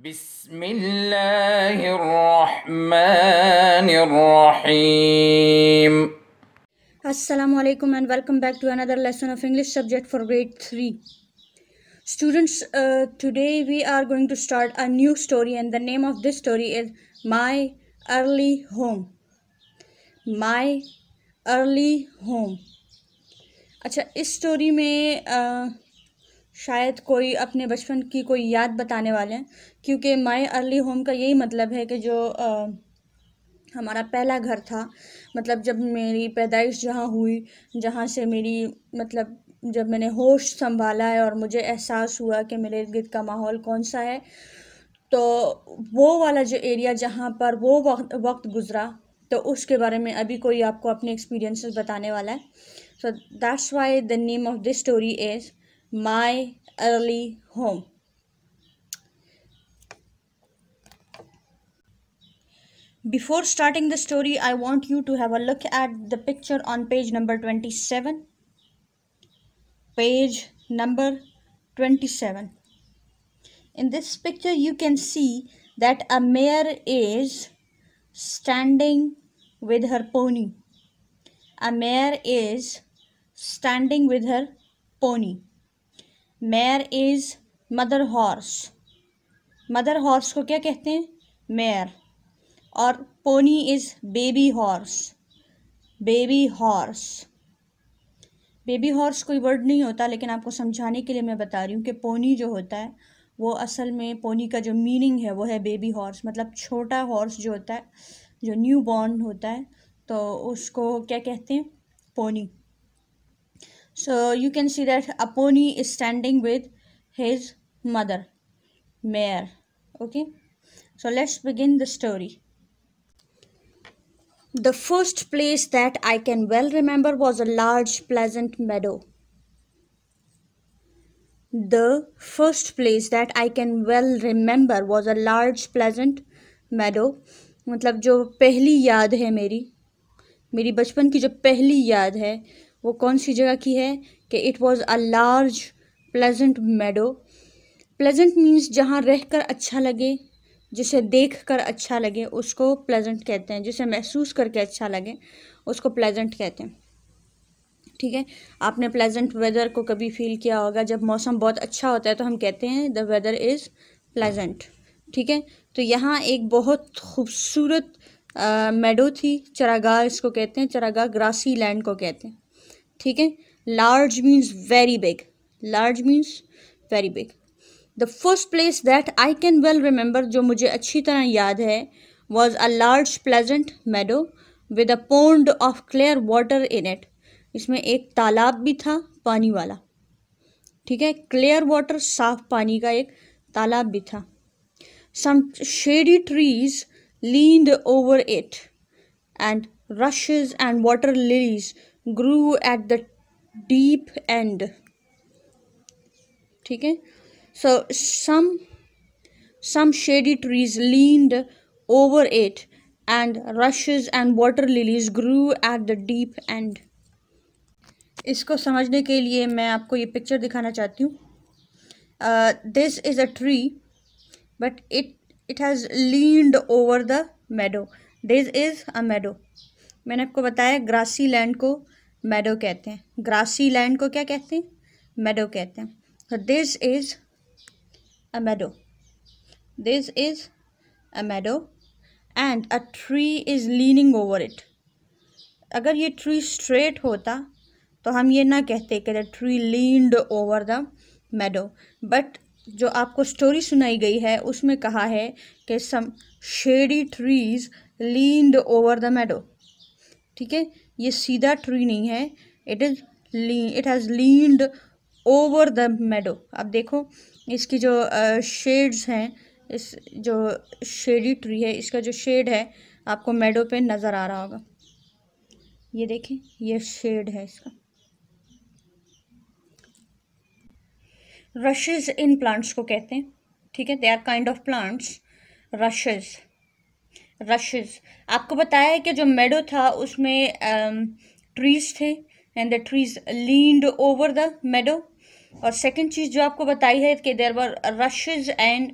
بسم الله الرحمن الرحيم Assalamu alaikum and welcome back to another lesson of English subject for grade 3. Students, uh, today we are going to start a new story and the name of this story is My Early Home. My Early Home. अच्छा इस story में uh, शायद कोई अपने बचपन की कोई याद बताने वाले हैं क्योंकि माई अर्ली होम का यही मतलब है कि जो आ, हमारा पहला घर था मतलब जब मेरी पैदाइश जहाँ हुई जहाँ से मेरी मतलब जब मैंने होश संभाला है और मुझे एहसास हुआ कि मेरे इर्द का माहौल कौन सा है तो वो वाला जो एरिया जहाँ पर वो वक्त वक्त गुज़रा तो उसके बारे में अभी कोई आपको अपने एक्सपीरियंसेस बताने वाला है so that's why the name of this story is my early home. Before starting the story, I want you to have a look at the picture on page number 27. Page number 27. In this picture, you can see that a mare is standing with her pony. A mare is standing with her pony. Mare is mother horse mother horse को क्या कहते हैं mare और pony is baby horse baby horse baby horse कोई word नहीं होता लेकिन आपको समझाने के लिए मैं बता रही हूँ कि पोनी जो होता है वो असल में पोनी का जो मीनिंग है वो है बेबी हॉर्स मतलब छोटा हॉर्स जो होता है जो न्यू बॉर्न होता है तो उसको क्या कहते हैं pony So you can see that Aponi is standing with his mother, Mare. Okay. So let's begin the story. The first place that I can well remember was a large pleasant meadow. The first place that I can well remember was a large pleasant meadow. मतलब जो पहली याद है मेरी मेरी बचपन की जो पहली याद है वो कौन सी जगह की है कि it was a large pleasant meadow pleasant means जहाँ रह कर अच्छा लगे जिसे देख कर अच्छा लगे उसको प्लेजेंट कहते हैं जिसे महसूस करके अच्छा लगे उसको प्लेजेंट कहते हैं ठीक है आपने प्लेजेंट वेदर को कभी फील किया होगा जब मौसम बहुत अच्छा होता है तो हम कहते हैं द वेदर इज़ प्लेजेंट ठीक है तो यहाँ एक बहुत खूबसूरत मेडो थी चरागाह इसको कहते हैं चरागाह ग्रासी लैंड को कहते हैं ठीक है large means very big large means very big the first place that I can well remember जो मुझे अच्छी तरह याद है was a large pleasant meadow with a pond of clear water in it इसमें एक तालाब भी था पानी वाला ठीक है क्लियर वाटर साफ पानी का एक तालाब भी था some shady trees leaned over it and rushes and water lilies grew at the deep end ठीक है so some some shady trees leaned over it and rushes and water lilies grew at the deep end इसको समझने के लिए मैं आपको ये picture दिखाना चाहती हूँ this is a tree but it it has leaned over the meadow this is a meadow मैंने आपको बताया ग्रासी लैंड को मेडो कहते हैं ग्रासी लैंड को क्या कहते हैं मेडो कहते हैं this is a meadow this is a meadow and a tree is leaning over it अगर ये ट्री स्ट्रेट होता तो हम ये ना कहते कि the tree leaned over the meadow but जो आपको स्टोरी सुनाई गई है उसमें कहा है कि some shady trees leaned over the meadow ठीक है ये सीधा ट्री नहीं है it is it has leaned over the meadow आप देखो इसकी जो शेड्स हैं इस जो शेडी ट्री है इसका जो शेड है आपको मेडो पे नज़र आ रहा होगा ये देखें ये शेड है इसका रशेज़ इन प्लांट्स को कहते हैं ठीक है they are kind of plants rushes rushes आपको बताया है कि जो मेडो था उसमें ट्रीज um, थे and the trees leaned over the meadow और सेकंड चीज़ जो आपको बताई है कि there were rushes and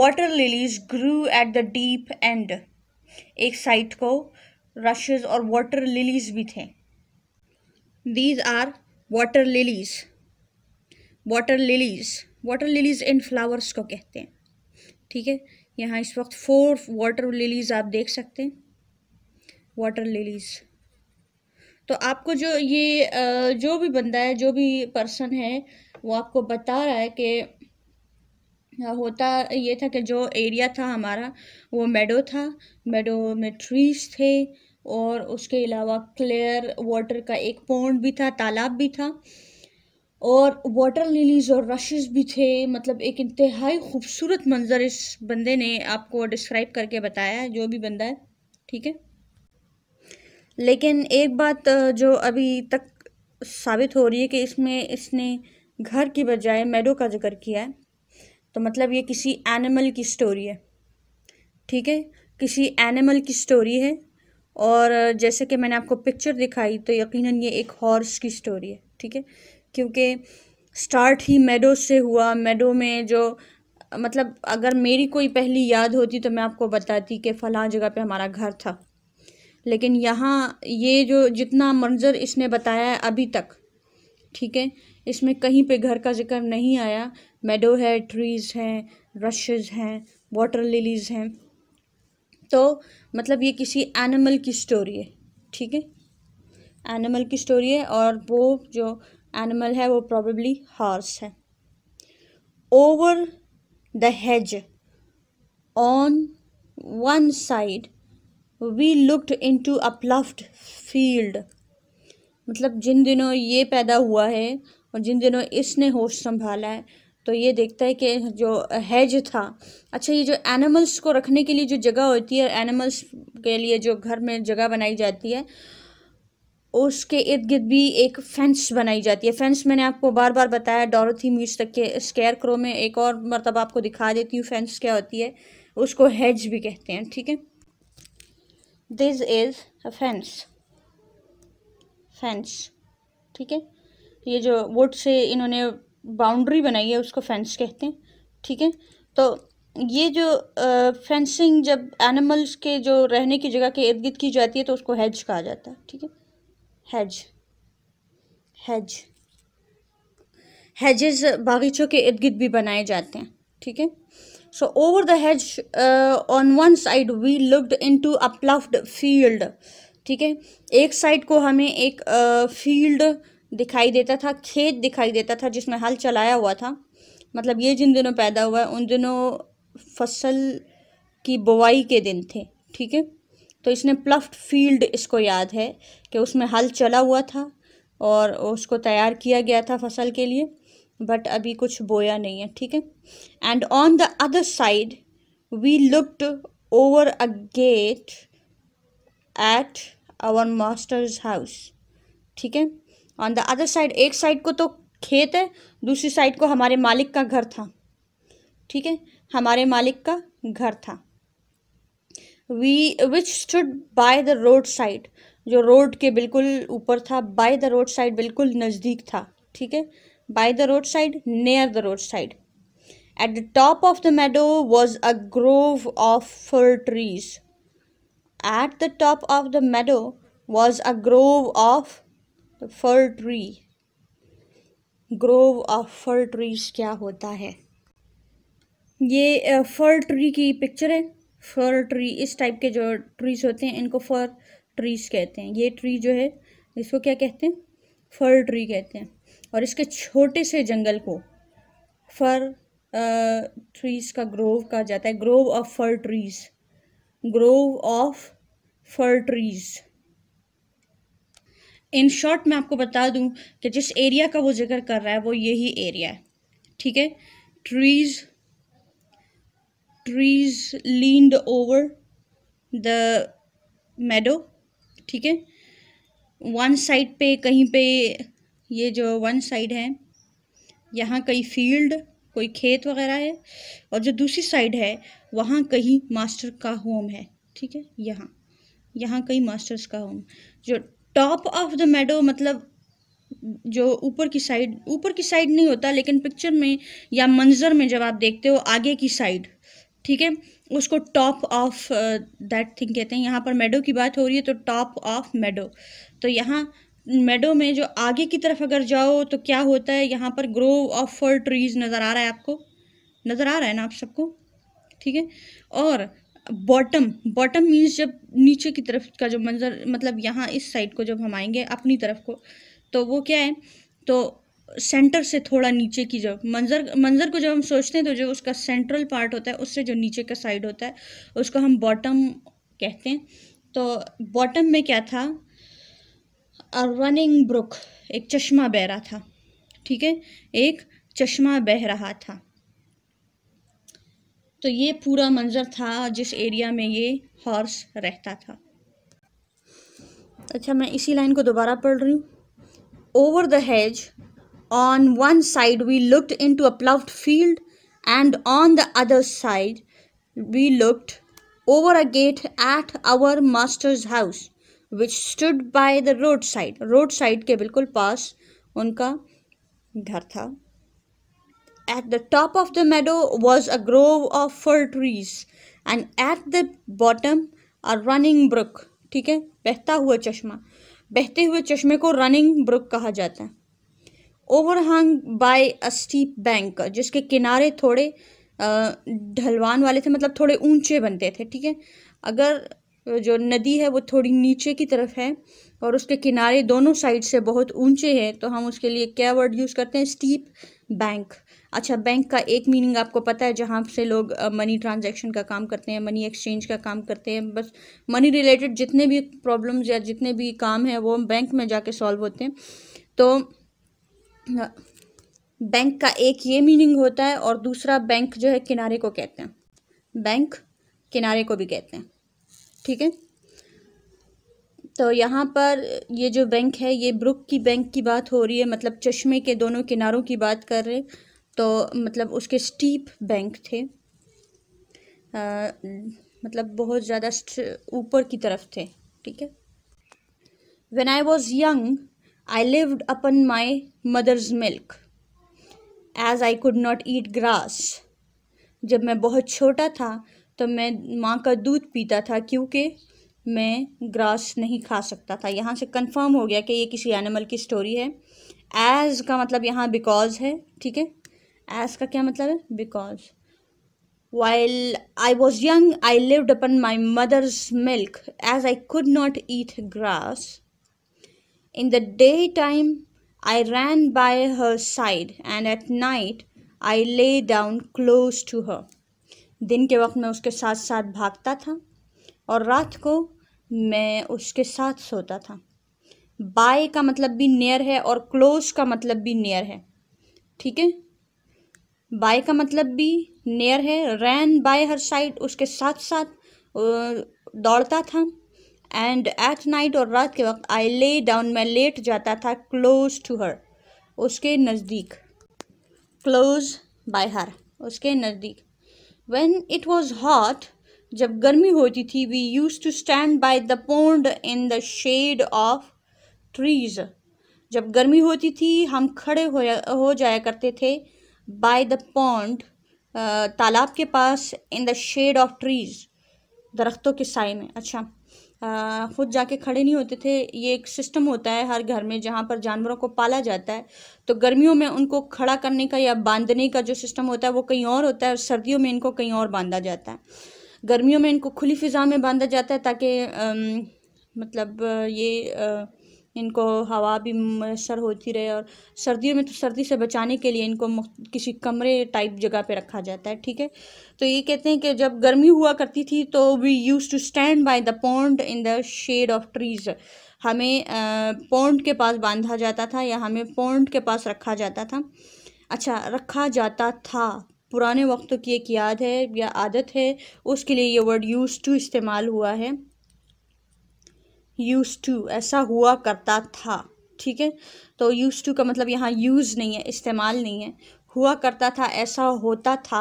water lilies grew at the deep end एक साइड को रशेज और वाटर लिलीज भी थे these are water lilies water lilies water lilies इन फ्लावर्स को कहते हैं ठीक है यहाँ इस वक्त फोर वाटर लिलीज़ आप देख सकते हैं वाटर लिलीज़ तो आपको जो ये जो भी बंदा है जो भी पर्सन है वो आपको बता रहा है कि होता ये था कि जो एरिया था हमारा वो मेडो था मेडो में ट्रीज थे और उसके अलावा क्लियर वाटर का एक पॉन्ड भी था तालाब भी था और वाटर लिलीज़ और रशेज़ भी थे मतलब एक इंतहाई खूबसूरत मंज़र इस बंदे ने आपको डिस्क्राइब करके बताया है जो भी बंदा है ठीक है लेकिन एक बात जो अभी तक साबित हो रही है कि इसमें इसने घर की बजाय मेडो का जिक्र किया है तो मतलब ये किसी एनिमल की स्टोरी है ठीक है किसी एनिमल की स्टोरी है और जैसे कि मैंने आपको पिक्चर दिखाई तो यकीनन ये एक हॉर्स की स्टोरी है ठीक है क्योंकि स्टार्ट ही मेडो से हुआ मेडो में जो मतलब अगर मेरी कोई पहली याद होती तो मैं आपको बताती कि फ़लाँ जगह पे हमारा घर था लेकिन यहाँ ये जो जितना मंजर इसने बताया है अभी तक ठीक है इसमें कहीं पे घर का जिक्र नहीं आया मेडो है ट्रीज़ हैं रशेज़ हैं वाटर लिलीज़ हैं तो मतलब ये किसी एनिमल की स्टोरी है ठीक है एनिमल की स्टोरी है और वो जो एनिमल है वो प्रॉबेबली हॉर्स है over the hedge on one side we looked into a ploughed field मतलब जिन दिनों ये पैदा हुआ है और जिन दिनों इसने होश संभाला है तो ये देखता है कि जो हैज था अच्छा ये जो एनिमल्स को रखने के लिए जो जगह होती है एनिमल्स के लिए जो घर में जगह बनाई जाती है और उसके इर्द गिर्द भी एक फेंस बनाई जाती है फेंस मैंने आपको बार बार बताया डोरोथी म्यूज तक के स्केयर क्रो में एक और मरतब आपको दिखा देती हूँ फेंस क्या होती है उसको हेज भी कहते हैं ठीक है this is a fence fence ठीक है ये जो वुड से इन्होंने बाउंड्री बनाई है उसको फेंस कहते हैं ठीक है तो ये जो फेंसिंग जब एनिमल्स के जो रहने की जगह के इर्द गिर्द की जाती है तो उसको हेज कहा जाता है ठीक है हैज हैज हैजेज बागीचों के इर्द गिर्द भी बनाए जाते हैं ठीक है so over the hedge on one side we looked into a field ठीक है एक साइड को हमें एक फील्ड uh, दिखाई देता था खेत दिखाई देता था जिसमें हल चलाया हुआ था मतलब ये जिन दिनों पैदा हुआ है उन दिनों फसल की बुवाई के दिन थे ठीक है तो इसने प्लफ्ड फील्ड इसको याद है कि उसमें हल चला हुआ था और उसको तैयार किया गया था फसल के लिए बट अभी कुछ बोया नहीं है ठीक है and on the other side we looked over a gate at our master's house ठीक है ऑन द अदर साइड एक साइड को तो खेत है दूसरी साइड को हमारे मालिक का घर था ठीक है हमारे मालिक का घर था we which stood by the roadside जो रोड के बिल्कुल ऊपर था बाय द रोड साइड बिल्कुल नज़दीक था ठीक है by the roadside near the roadside at the top of the meadow was a grove of fir trees at the top of the meadow was a grove of fir tree grove of fir trees क्या होता है ये फर tree की picture है फर tree इस type के जो trees होते हैं इनको फर ट्रीज कहते हैं ये ट्री जो है इसको क्या कहते हैं फर ट्री कहते हैं और इसके छोटे से जंगल को फर ट्रीज का ग्रोव कहा जाता है grove of fir trees grove of fir trees in short मैं आपको बता दूं कि जिस एरिया का वो जिक्र कर रहा है वो यही एरिया है ठीक है trees trees leaned over the meadow ठीक है वन साइड पे कहीं पे ये जो वन साइड है यहाँ कहीं फील्ड कोई खेत वगैरह है और जो दूसरी साइड है वहाँ कहीं मास्टर का होम है ठीक है यहाँ यहाँ कहीं मास्टर्स का होम जो टॉप ऑफ द मेडो मतलब जो ऊपर की साइड ऊपर की साइड नहीं होता लेकिन पिक्चर में या मंजर में जब आप देखते हो आगे की साइड ठीक है उसको टॉप ऑफ दैट थिंग कहते हैं यहाँ पर मेडो की बात हो रही है तो टॉप ऑफ मेडो तो यहाँ मेडो में जो आगे की तरफ अगर जाओ तो क्या होता है यहाँ पर ग्रोव ऑफ फर ट्रीज़ नज़र आ रहा है आपको नज़र आ रहा है ना आप सबको ठीक है और बॉटम बॉटम मीन्स जब नीचे की तरफ का जो मंजर मतलब यहाँ इस साइड को जब हम आएंगे अपनी तरफ को तो वो क्या है तो सेंटर से थोड़ा नीचे की जब मंजर मंजर को जब हम सोचते हैं तो जो उसका सेंट्रल पार्ट होता है उससे जो नीचे का साइड होता है उसको हम बॉटम कहते हैं तो बॉटम में क्या था रनिंग ब्रुक एक चश्मा बह रहा था ठीक है एक चश्मा बह रहा था तो ये पूरा मंज़र था जिस एरिया में ये हॉर्स रहता था अच्छा मैं इसी लाइन को दोबारा पढ़ रही हूँ over the hedge On one side, we looked into a ploughed field, and on the other side, we looked over a gate at our master's house, which stood by the roadside. Roadside ke bilkul पास unka ghar tha At the top of the meadow was a grove of fir trees, and at the bottom a running brook. theek hai behta hua chashma behte hue chashme ko running brook kaha jata hai overhung by a steep bank जिसके किनारे थोड़े ढलवान वाले थे मतलब थोड़े ऊंचे बनते थे ठीक है अगर जो नदी है वो थोड़ी नीचे की तरफ है और उसके किनारे दोनों साइड से बहुत ऊंचे हैं तो हम उसके लिए क्या वर्ड यूज़ करते हैं स्टीप बैंक अच्छा बैंक का एक मीनिंग आपको पता है जहाँ से लोग मनी ट्रांजैक्शन का काम करते हैं मनी एक्सचेंज का काम करते हैं बस मनी रिलेटेड जितने भी प्रॉब्लम्स या जितने भी काम हैं वो बैंक में जाके सॉल्व होते हैं तो बैंक का एक ये मीनिंग होता है और दूसरा बैंक जो है किनारे को कहते हैं बैंक किनारे को भी कहते हैं ठीक है तो यहाँ पर ये जो बैंक है ये ब्रुक की बैंक की बात हो रही है मतलब चश्मे के दोनों किनारों की बात कर रहे तो मतलब उसके स्टीप बैंक थे आ, मतलब बहुत ज़्यादा ऊपर की तरफ थे ठीक है when I was young I lived upon my mother's milk as I could not eat grass. जब मैं बहुत छोटा था तो मैं माँ का दूध पीता था क्योंकि मैं ग्रास नहीं खा सकता था यहाँ से कन्फर्म हो गया कि ये किसी एनिमल की स्टोरी है एज का मतलब यहाँ बिकॉज है ठीक है एज का क्या मतलब है because while I was young I lived upon my mother's milk as I could not eat grass In the daytime, I ran by her side and at night I lay down close to her. दिन के वक्त मैं उसके साथ साथ भागता था और रात को मैं उसके साथ सोता था बाय का मतलब भी नियर है और क्लोज का मतलब भी नियर है ठीक है बाय का मतलब भी नियर है रैन बाय हर साइड उसके साथ साथ दौड़ता था एंड एट नाइट और रात के वक्त आई ले डाउन मैं लेट जाता था क्लोज टू हर उसके नज़दीक क्लोज बाय हर उसके नज़दीक वेन इट वॉज हॉट जब गर्मी होती थी we use to stand by the pond in the shade of trees जब गर्मी होती थी हम खड़े हो हो जाया करते थे बाय द पोंड तालाब के पास in the shade of trees दरख्तों के साय में अच्छा खुद जाके खड़े नहीं होते थे ये एक सिस्टम होता है हर घर में जहाँ पर जानवरों को पाला जाता है तो गर्मियों में उनको खड़ा करने का या बांधने का जो सिस्टम होता है वो कहीं और होता है और सर्दियों में इनको कहीं और बांधा जाता है गर्मियों में इनको खुली फ़िज़ा में बांधा जाता है ताकि मतलब ये आ, इनको हवा भी मैसर होती रहे और सर्दियों में तो सर्दी से बचाने के लिए इनको किसी कमरे टाइप जगह पे रखा जाता है ठीक है तो ये कहते हैं कि जब गर्मी हुआ करती थी तो we use to stand by the pond in the shade of trees हमें पॉन्ड के पास बांधा जाता था या हमें पॉन्ड के पास रखा जाता था अच्छा रखा जाता था पुराने वक्त की एक याद है या आदत है उसके लिए ये वर्ड यूज़ टू इस्तेमाल हुआ है यूज़ टू ऐसा हुआ करता था ठीक है तो यूज़ टू का मतलब यहाँ यूज़ नहीं है इस्तेमाल नहीं है हुआ करता था ऐसा होता था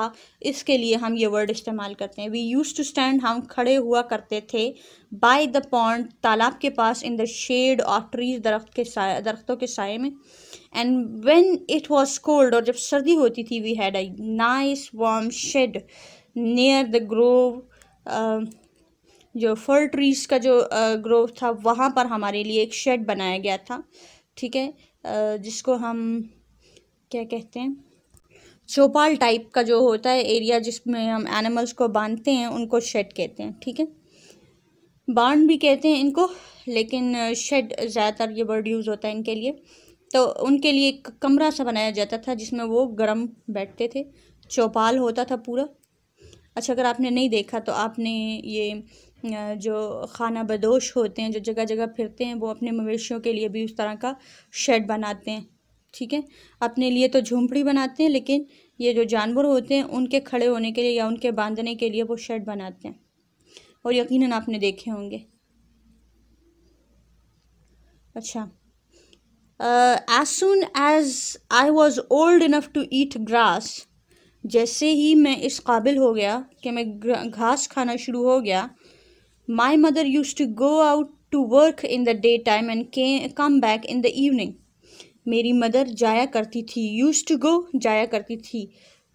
इसके लिए हम ये वर्ड इस्तेमाल करते हैं वी यूज़ टू स्टैंड हम खड़े हुआ करते थे बाय द पॉन्ड तालाब के पास in the shade of trees दरख्त के साय दरख्तों के साय में and when it was cold और जब सर्दी होती थी we had a nice warm shade near the grove जो फर ट्रीज़ का जो ग्रोव था वहाँ पर हमारे लिए एक शेड बनाया गया था ठीक है जिसको हम क्या कहते हैं चौपाल टाइप का जो होता है एरिया जिसमें हम एनिमल्स को बांधते हैं उनको शेड कहते हैं ठीक है बांध भी कहते हैं इनको लेकिन शेड ज़्यादातर ये वर्ड यूज़ होता है इनके लिए तो उनके लिए एक कमरा सा बनाया जाता था जिसमें वो गर्म बैठते थे चौपाल होता था पूरा अच्छा अगर आपने नहीं देखा तो आपने ये जो खाना बदोश होते हैं जो जगह जगह फिरते हैं वो अपने मवेशियों के लिए भी उस तरह का शेड बनाते हैं ठीक है अपने लिए तो झोंपड़ी बनाते हैं लेकिन ये जो जानवर होते हैं उनके खड़े होने के लिए या उनके बांधने के लिए वो शेड बनाते हैं और यकीनन आपने देखे होंगे अच्छा as soon as I was old enough to eat grass जैसे ही मैं इस काबिल हो गया कि मैं घास खाना शुरू हो गया My mother used to go out to work in the daytime and came, come back in the evening मेरी मदर जाया करती थी यूज टू गो जाया करती थी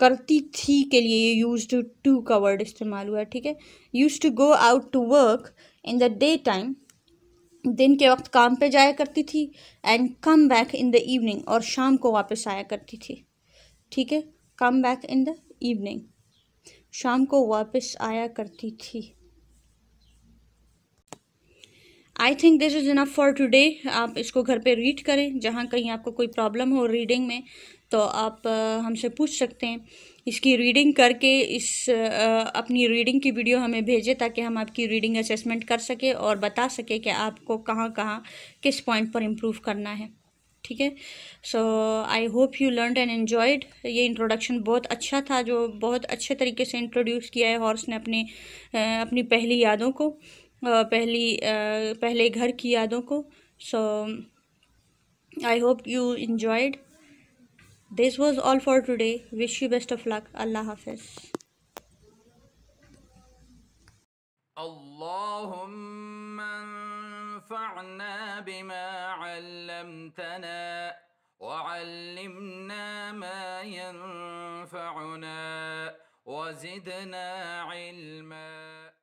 करती थी के लिए ये यूज टू टू का वर्ड इस्तेमाल हुआ ठीक है used to go out to work in the day time दिन के वक्त काम पे जाया करती थी and come back in the evening और शाम को वापस आया करती थी ठीक है come back in the evening शाम को वापस आया करती थी I think this is enough for today आप इसको घर पे रीड करें जहाँ कहीं आपको कोई प्रॉब्लम हो रीडिंग में तो आप हमसे पूछ सकते हैं इसकी रीडिंग करके इस अपनी रीडिंग की वीडियो हमें भेजें ताकि हम आपकी रीडिंग असेसमेंट कर सकें और बता सकें कि आपको कहाँ कहाँ किस पॉइंट पर इम्प्रूव करना है ठीक है so I hope you learn and enjoyed ये इंट्रोडक्शन बहुत अच्छा था जो बहुत अच्छे तरीके से इंट्रोड्यूस किया है हॉर्स ने अपने अपनी पहली यादों को पहली पहले घर की यादों को so I hope you enjoyed this was all for today wish you best of luck अल्लाह हाफिज اللهم انفعنا بما علمتنا وعلمنا ما ينفعنا وزدنا علما